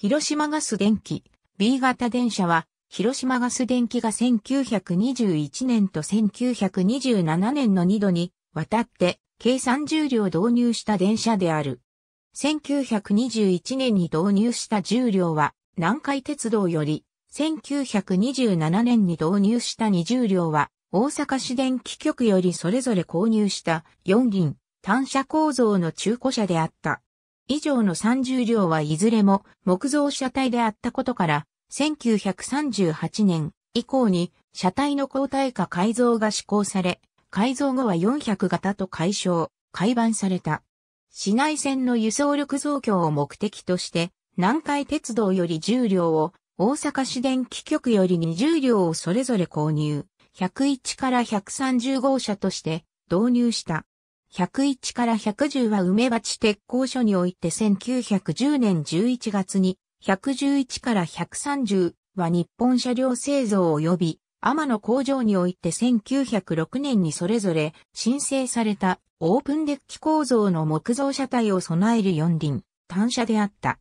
広島ガス電気、B 型電車は、広島ガス電気が1921年と1927年の2度に、渡って、計30両導入した電車である。1921年に導入した10両は、南海鉄道より、1927年に導入した20両は、大阪市電気局よりそれぞれ購入した4輪、単車構造の中古車であった。以上の30両はいずれも木造車体であったことから、1938年以降に車体の交代化改造が施行され、改造後は400型と解消、改版された。市内線の輸送力増強を目的として、南海鉄道より10両を、大阪市電気局より20両をそれぞれ購入、101から130号車として導入した。101から110は梅鉢鉄工所において1910年11月に、111から130は日本車両製造及び、天野工場において1906年にそれぞれ申請されたオープンデッキ構造の木造車体を備える四輪、単車であった。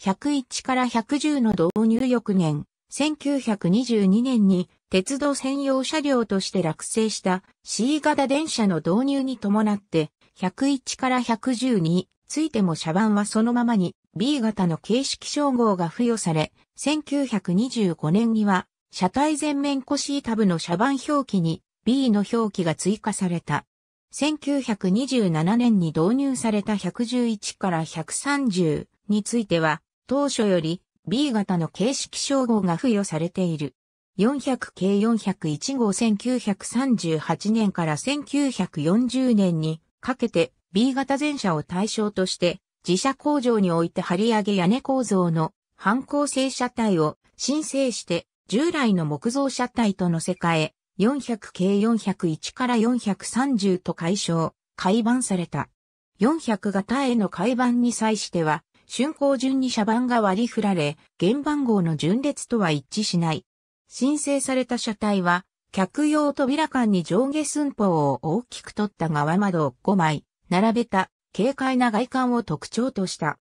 101から110の導入翌年、1922年に鉄道専用車両として落成した C 型電車の導入に伴って、101から110についても車番はそのままに B 型の形式称号が付与され、1925年には車体前面コシータブの車番表記に B の表記が追加された。1927年に導入された111から130については、当初より B 型の形式称号が付与されている。400系401号1938年から1940年にかけて B 型全車を対象として自社工場において張り上げ屋根構造の反抗性車体を申請して従来の木造車体と乗せ替え400系401から430と解消、改版された。400型への改版に際しては、竣工順に車番が割り振られ、原番号の順列とは一致しない。申請された車体は、客用扉間に上下寸法を大きく取った側窓を5枚、並べた、軽快な外観を特徴とした。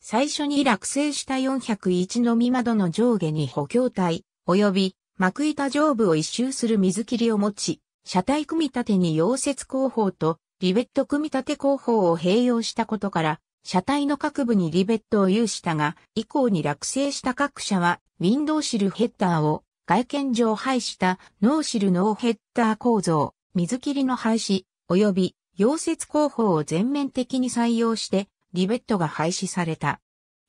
最初に落成した401のみ窓の上下に補強体、及び、幕板上部を一周する水切りを持ち、車体組み立てに溶接工法とリベット組み立て工法を併用したことから、車体の各部にリベットを有したが、以降に落成した各社は、ウィンドウシルヘッダーを外見上廃したノーシルノーヘッダー構造、水切りの廃止、及び溶接工法を全面的に採用して、リベットが廃止された。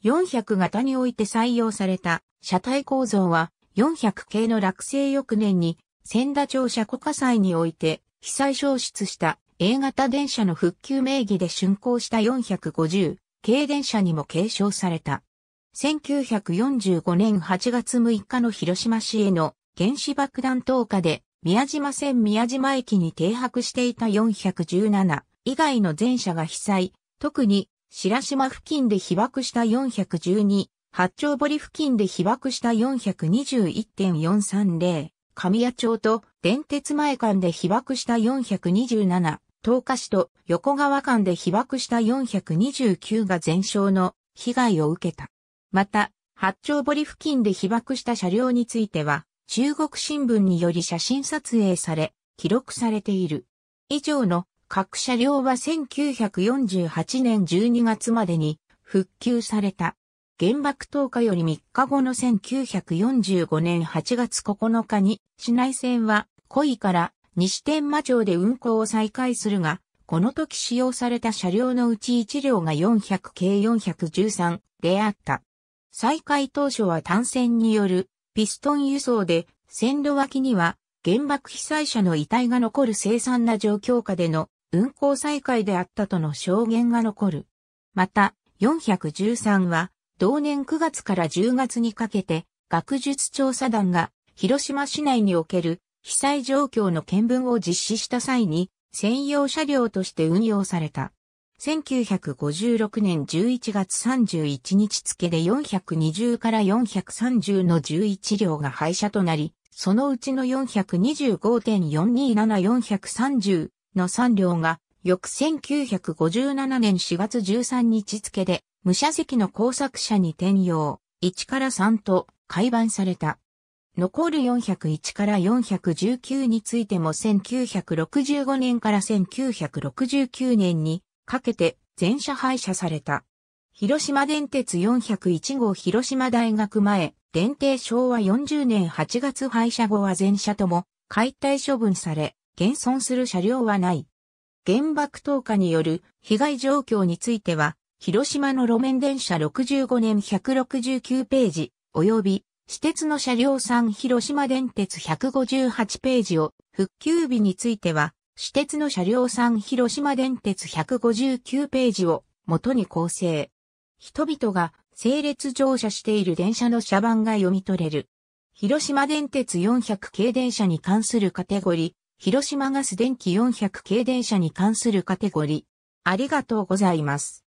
400型において採用された車体構造は400系の落成翌年に千田町車庫火災において被災消失した A 型電車の復旧名義で竣工した450系電車にも継承された。1945年8月6日の広島市への原子爆弾投下で宮島線宮島駅に停泊していた417以外の全車が被災、特に白島付近で被爆した412、八丁堀付近で被爆した421.430、神谷町と電鉄前間で被爆した427、東下市と横川間で被爆した429が全焼の被害を受けた。また、八丁堀付近で被爆した車両については、中国新聞により写真撮影され、記録されている。以上の各車両は1948年12月までに復旧された。原爆投下より3日後の1945年8月9日に市内線は故意から西天満町で運行を再開するが、この時使用された車両のうち1両が400系413であった。再開当初は単線によるピストン輸送で線路脇には原爆被災者の遺体が残る凄惨な状況下での運行再開であったとの証言が残る。また、413は同年9月から10月にかけて学術調査団が広島市内における被災状況の見分を実施した際に専用車両として運用された。1956年11月31日付で420から430の11両が廃車となり、そのうちの425.427430の3両が、翌1957年4月13日付で、無車席の工作者に転用、1から3と、改版された。残る401から419についても1965年から1969年にかけて全車廃車された。広島電鉄401号広島大学前、電停昭和40年8月廃車後は全車とも解体処分され、現存する車両はない。原爆投下による被害状況については、広島の路面電車65年169ページ、及び私鉄の車両3広島電鉄158ページを復旧日については、私鉄の車両ん広島電鉄159ページを元に構成。人々が整列乗車している電車の車番が読み取れる。広島電鉄400系電車に関するカテゴリー、広島ガス電気400系電車に関するカテゴリー。ありがとうございます。